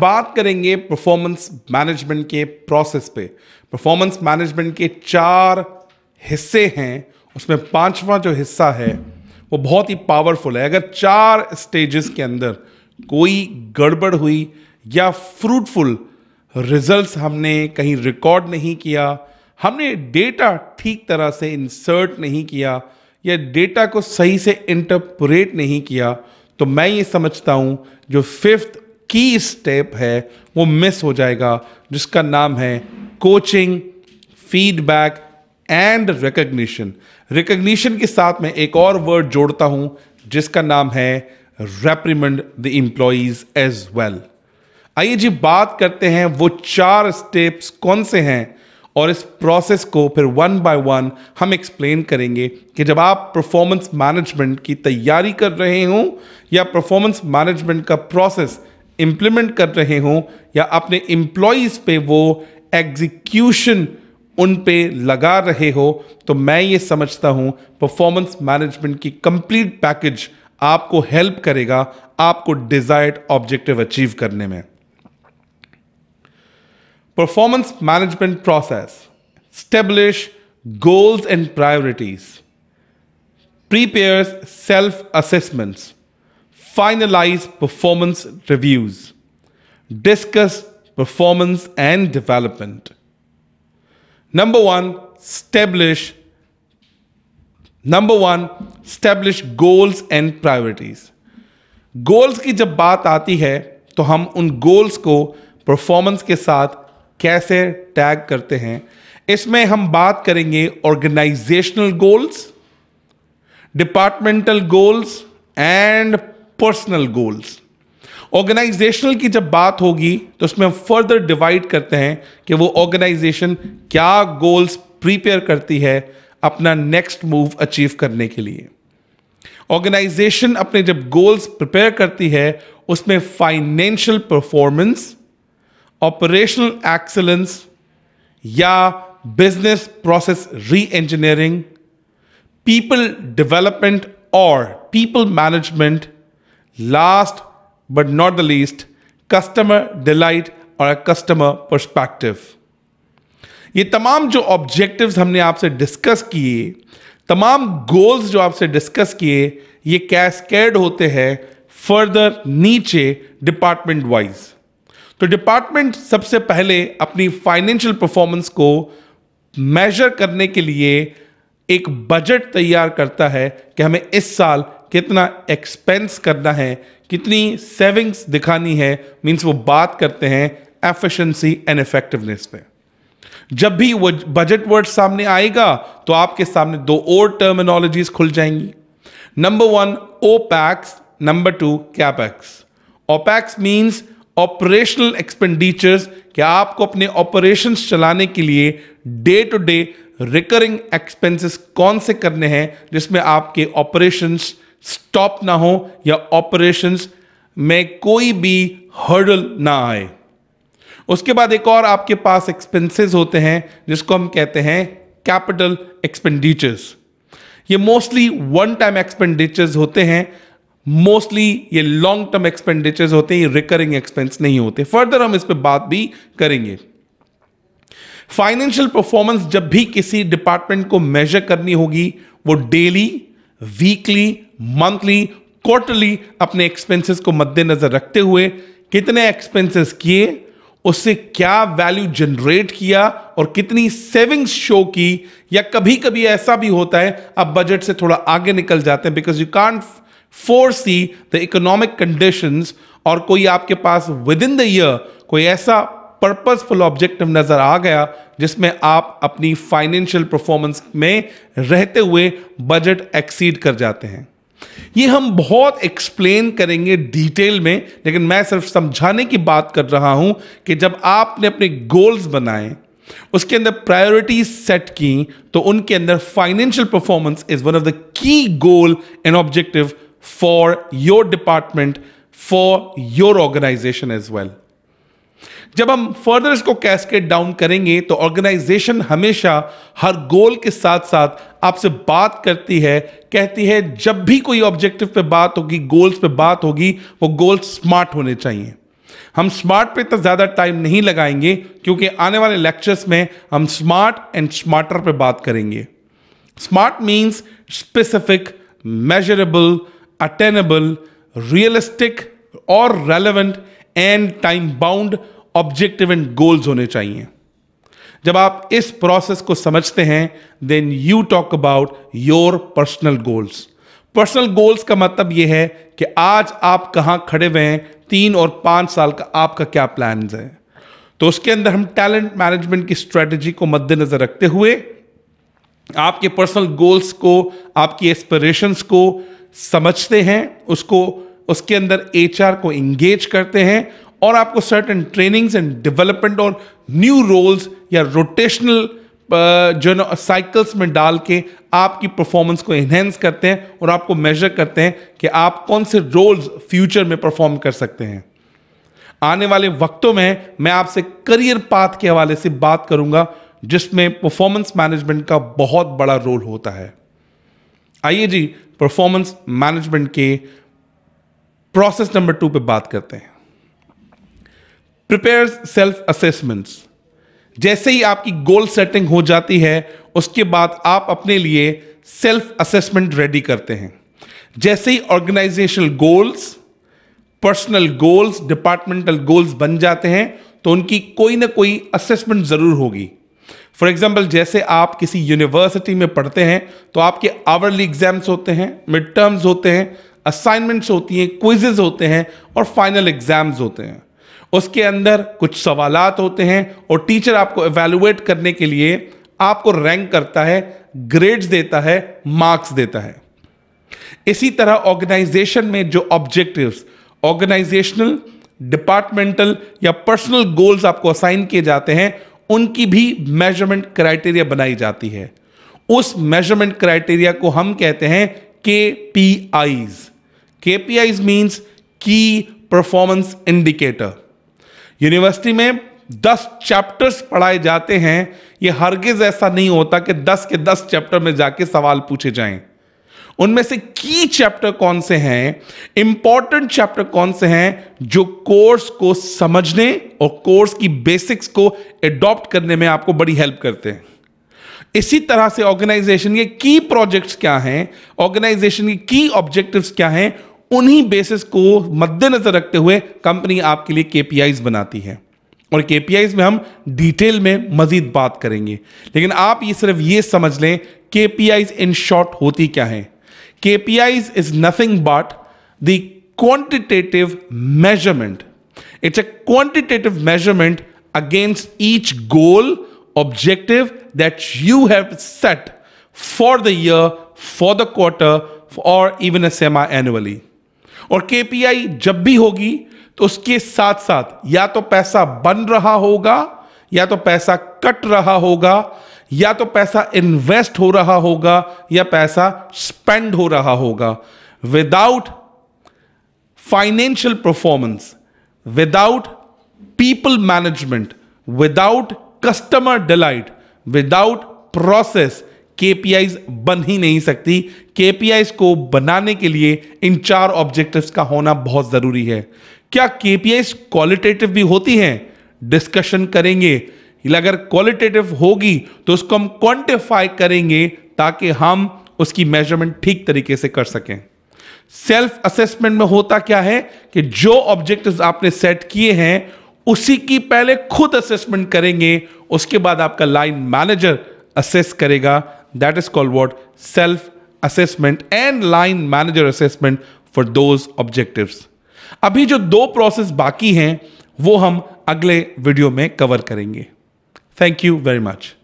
बात करेंगे performance management के प्रोसेस पे परफॉर्मेंस मैनेजमेंट के चार हिस्से हैं उसमें पांचवा जो हिस्सा है वो बहुत ही पावरफुल है अगर चार स्टेजेस के अंदर कोई गड़बड़ हुई या फ्रूटफुल रिजल्ट्स हमने कहीं रिकॉर्ड नहीं किया हमने डेटा ठीक तरह से इंसर्ट नहीं किया या डेटा को सही से इंटरप्रेट नहीं किया तो मैं ये समझता हूँ जो फिफ्थ की स्टेप है वो मिस हो जाएगा जिसका नाम है coaching feedback and recognition recognition के साथ मैं एक और वर्ड जोड़ता हूं जिसका नाम है reprimand the employees as well आइए जी बात करते हैं वो चार स्टेप्स कौन से हैं और इस प्रोसेस को फिर वन बाय वन हम एक्सप्लेन करेंगे कि जब आप परफॉर्मेंस मैनेजमेंट की तैयारी कर रहे हो या परफॉर्मेंस मैनेजमेंट का प्रोसेस इम्प्लीमेंट कर रहे हों या अपने एम्प्लॉयज़ पे वो एग्जीक्यूशन उन पे लगा रहे हो तो मैं ये समझता हूँ परफॉर्मेंस मैनेजमेंट की कंप्लीट पैकेज आपको हेल्प करेगा आपको डिजायर्ड ऑब्जेक्टिव अचीव करने में performance management process establish goals and priorities prepares self assessments finalize performance reviews, discuss performance and development. Number one, establish number one establish goals and priorities goals की जब बात आती है तो हम उन गोल्स को परफॉर्मेंस के साथ कैसे टैग करते हैं इसमें हम बात करेंगे organisational goals departmental goals and personal goals organisational की जब बात होगी तो उसमें हम फर्दर डिवाइड करते हैं कि वो ऑर्गेनाइजेशन क्या गोल्स प्रिपेयर करती है अपना नेक्स्ट मूव अचीव करने के लिए ऑर्गेनाइजेशन अपने जब गोल्स प्रिपेयर करती है उसमें फाइनेंशियल परफॉर्मेंस ऑपरेशनल एक्सेलेंस या business process re engineering people development और people management last but not the least customer delight और अ कस्टमर परस्पेक्टिव ये तमाम जो ऑब्जेक्टिव्स हमने आपसे डिस्कस किए तमाम गोल्स जो आपसे डिस्कस किए ये कैसकेड होते हैं फर्दर नीचे डिपार्टमेंट वाइज तो डिपार्टमेंट सबसे पहले अपनी फाइनेंशियल परफॉर्मेंस को मेजर करने के लिए एक बजट तैयार करता है कि हमें इस साल कितना एक्सपेंस करना है कितनी सेविंग्स दिखानी है मीन्स वो बात करते हैं एफिशिएंसी एंड इफेक्टिवनेस पे जब भी वो बजट वर्ड सामने आएगा तो आपके सामने दो और टर्मिनोलॉजीज खुल जाएंगी number one opex number two capex opex means operational expenditures क्या आपको अपने ऑपरेशंस चलाने के लिए day to day recurring expenses कौन से करने हैं जिसमें आपके ऑपरेशंस स्टॉप ना हो या ऑपरेशंस में कोई भी हर्डल ना आए उसके बाद एक और आपके पास एक्सपेंसेस होते हैं जिसको हम कहते हैं कैपिटल एक्सपेंडिचर्स ये मोस्टली वन टाइम एक्सपेंडिचर्स होते हैं मोस्टली ये लॉन्ग टर्म एक्सपेंडिचर्स होते हैं ये रिकरिंग एक्सपेंस नहीं होते फर्दर हम इस पर बात भी करेंगे फाइनेंशियल परफॉर्मेंस जब भी किसी डिपार्टमेंट को मेजर करनी होगी वो डेली वीकली मंथली क्वार्टरली अपने एक्सपेंसेस को मद्देनजर रखते हुए कितने एक्सपेंसेस किए उससे क्या वैल्यू जनरेट किया और कितनी सेविंग्स शो की या कभी कभी ऐसा भी होता है आप बजट से थोड़ा आगे निकल जाते हैं because you can't foresee the economic conditions और कोई आपके पास विद इन द ईयर कोई ऐसा पर्पजफुल ऑब्जेक्टिव नजर आ गया जिसमें आप अपनी फाइनेंशियल परफॉर्मेंस में रहते हुए बजट एक्सीड कर जाते हैं ये हम बहुत एक्सप्लेन करेंगे डिटेल में लेकिन मैं सिर्फ समझाने की बात कर रहा हूं कि जब आपने अपने गोल्स बनाए उसके अंदर प्रायोरिटीज सेट की तो उनके अंदर financial performance is one of the key goal and objective for your department for your organisation as well जब हम फर्दर इसको कैस्केट डाउन करेंगे तो ऑर्गेनाइजेशन हमेशा हर गोल के साथ साथ आपसे बात करती है कहती है जब भी कोई ऑब्जेक्टिव पे बात होगी गोल्स पे बात होगी वो गोल्स स्मार्ट होने चाहिए हम स्मार्ट पे इतना ज़्यादा टाइम नहीं लगाएंगे क्योंकि आने वाले लेक्चर्स में हम स्मार्ट एंड स्मार्टर पे बात करेंगे SMART means specific measurable attainable realistic और relevant and time bound objective and goals होने चाहिए जब आप इस प्रोसेस को समझते हैं then you talk about your personal goals personal goals का मतलब यह है कि आज आप कहां खड़े हुए हैं तीन और पांच साल का आपका क्या प्लान है तो उसके अंदर हम टैलेंट मैनेजमेंट की स्ट्रेटजी को मद्देनजर रखते हुए आपके पर्सनल गोल्स को आपकी एस्पिरेशंस को समझते हैं उसको उसके अंदर एच को इंगेज करते हैं और आपको सर्टन ट्रेनिंग्स एंड डेवलपमेंट और न्यू रोल्स या रोटेशनल uh, जो ना साइकिल्स में डाल के आपकी परफॉर्मेंस को इन्हेंस करते हैं और आपको मेजर करते हैं कि आप कौन से रोल्स फ्यूचर में परफॉर्म कर सकते हैं आने वाले वक्तों में मैं आपसे करियर पाथ के हवाले से बात करूंगा जिसमें परफॉर्मेंस मैनेजमेंट का बहुत बड़ा रोल होता है आइए जी परफॉर्मेंस मैनेजमेंट के प्रोसेस नंबर टू पे बात करते हैं प्रिपेयर सेल्फ असेसमेंट्स जैसे ही आपकी गोल सेटिंग हो जाती है उसके बाद आप अपने लिए सेल्फ असेसमेंट रेडी करते हैं जैसे ही organisational goals personal goals departmental goals बन जाते हैं तो उनकी कोई ना कोई असेसमेंट ज़रूर होगी फॉर एग्जाम्पल जैसे आप किसी यूनिवर्सिटी में पढ़ते हैं तो आपके आवरली एग्जाम्स होते हैं मिड टर्म्स होते हैं असाइनमेंट्स होती हैं क्विजेज होते हैं और फाइनल एग्जाम्स होते हैं उसके अंदर कुछ सवाल होते हैं और टीचर आपको एवेलुएट करने के लिए आपको रैंक करता है ग्रेड्स देता है मार्क्स देता है इसी तरह ऑर्गेनाइजेशन में जो ऑब्जेक्टिव्स ऑर्गेनाइजेशनल डिपार्टमेंटल या पर्सनल गोल्स आपको असाइन किए जाते हैं उनकी भी मेजरमेंट क्राइटेरिया बनाई जाती है उस मेजरमेंट क्राइटेरिया को हम कहते हैं के K PIs KPIs means key performance indicator university में 10 चैप्टर्स पढ़ाए जाते हैं ये हरगिज ऐसा नहीं होता कि 10 के 10 चैप्टर में जाके सवाल पूछे जाएं उनमें से की चैप्टर कौन से हैं इंपॉर्टेंट चैप्टर कौन से हैं जो कोर्स को समझने और कोर्स की बेसिक्स को एडॉप्ट करने में आपको बड़ी हेल्प करते हैं इसी तरह से ऑर्गेनाइजेशन के की प्रोजेक्ट्स क्या हैं ऑर्गेनाइजेशन के की ऑब्जेक्टिव्स क्या हैं उन्हीं बेसिस को मद्देनजर रखते हुए कंपनी आपके लिए केपीआईज बनाती है और केपीआईज में हम डिटेल में मजीद बात करेंगे लेकिन आप ये सिर्फ ये समझ लें केपीआईज इन शॉर्ट होती क्या है KPIs is nothing but the quantitative measurement it's a quantitative measurement against each goal objective that you have set for the year for the quarter or even a semi annually. और KPI जब भी होगी तो उसके साथ साथ या तो पैसा बन रहा होगा या तो पैसा कट रहा होगा या तो पैसा इन्वेस्ट हो रहा होगा या पैसा स्पेंड हो रहा होगा without financial performance without people management without customer delight without process KPIs बन ही नहीं सकती केपीआईज को बनाने के लिए इन चार ऑब्जेक्टिव्स का होना बहुत जरूरी है क्या केपीआईज क्वालिटेटिव भी होती हैं डिस्कशन करेंगे अगर क्वालिटेटिव होगी तो उसको हम क्वांटिफाई करेंगे ताकि हम उसकी मेजरमेंट ठीक तरीके से कर सकें सेल्फ असेसमेंट में होता क्या है कि जो ऑब्जेक्टिव्स आपने सेट किए हैं उसी की पहले खुद असेसमेंट करेंगे उसके बाद आपका लाइन मैनेजर असेस करेगा that is called what self assessment and line manager assessment for those objectives अभी जो दो प्रोसेस बाकी हैं वो हम अगले वीडियो में कवर करेंगे थैंक यू वेरी मच